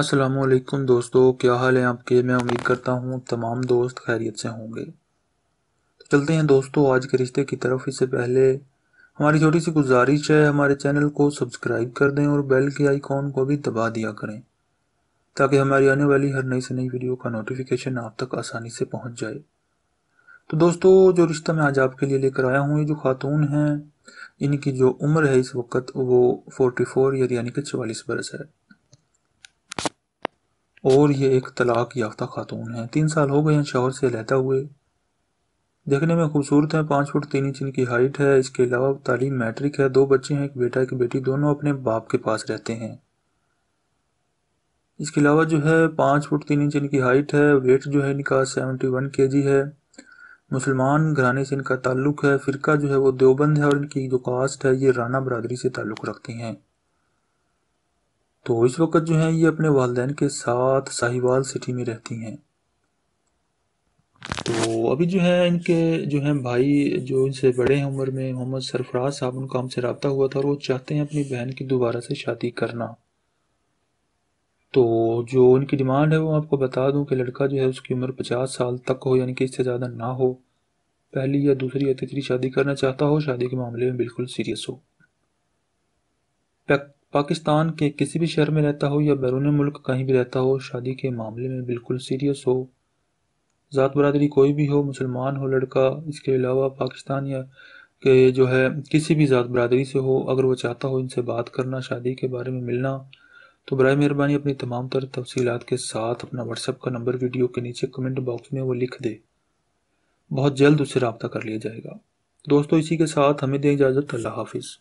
असलम दोस्तों क्या हाल है आपके मैं उम्मीद करता हूँ तमाम दोस्त खैरियत से होंगे तो चलते हैं दोस्तों आज के रिश्ते की तरफ इससे पहले हमारी छोटी सी गुजारिश है हमारे चैनल को सब्सक्राइब कर दें और बेल के आइकॉन को भी दबा दिया करें ताकि हमारी आने वाली हर नई से नई वीडियो का नोटिफिकेशन आप तक आसानी से पहुँच जाए तो दोस्तों जो रिश्ता मैं आज आपके लिए लेकर आया हूँ ये जो खातून हैं इनकी जो उम्र है इस वक्त वो फोर्टी फोर यानी कि चवालीस बरस है और ये एक तलाक याफ्ता खातून है तीन साल हो गए हैं शोहर से लहता हुए देखने में खूबसूरत है पाँच फुट तीन इंच इनकी हाइट है इसके अलावा तालीम मैट्रिक है दो बच्चे हैं एक बेटा एक बेटी दोनों अपने बाप के पास रहते हैं इसके अलावा जो है पाँच फुट तीन इंच इनकी हाइट है वेट जो है इनका सेवेंटी वन के जी है मुसलमान घराने से इनका ताल्लुक़ है फ़िरका जो है वो देवबंद है और इनकी जो कास्ट है ये राना बरदरी से ताल्लुक़ रखती हैं तो इस वक्त जो है ये अपने वालदेन के साथ साहिवाल सिटी में रहती हैं तो अभी जो है इनके जो हैं भाई जो इनसे बड़े हैं उम्र में मोहम्मद सरफराज साहब उनका हमसे रबता हुआ था और वो चाहते हैं अपनी बहन की दोबारा से शादी करना तो जो उनकी डिमांड है वो आपको बता दूं कि लड़का जो है उसकी उम्र पचास साल तक हो यानी कि इससे ज़्यादा ना हो पहली या दूसरी या तीसरी शादी करना चाहता हो शादी के मामले में बिल्कुल सीरियस हो पाकिस्तान के किसी भी शहर में रहता हो या बैरून मुल्क कहीं भी रहता हो शादी के मामले में बिल्कुल सीरियस हो ज़ात बरदरी कोई भी हो मुसलमान हो लड़का इसके अलावा पाकिस्तान या के जो है किसी भी ज़ात बरदरी से हो अगर वह चाहता हो इनसे बात करना शादी के बारे में मिलना तो बर मेहरबानी अपनी तमाम तर तफसीत के साथ अपना व्हाट्सएप का नंबर वीडियो के नीचे कमेंट बॉक्स में वो लिख दे बहुत जल्द उससे रबता कर लिया जाएगा दोस्तों इसी के साथ हमें दें इजाज़त अल्लाह हाफिज़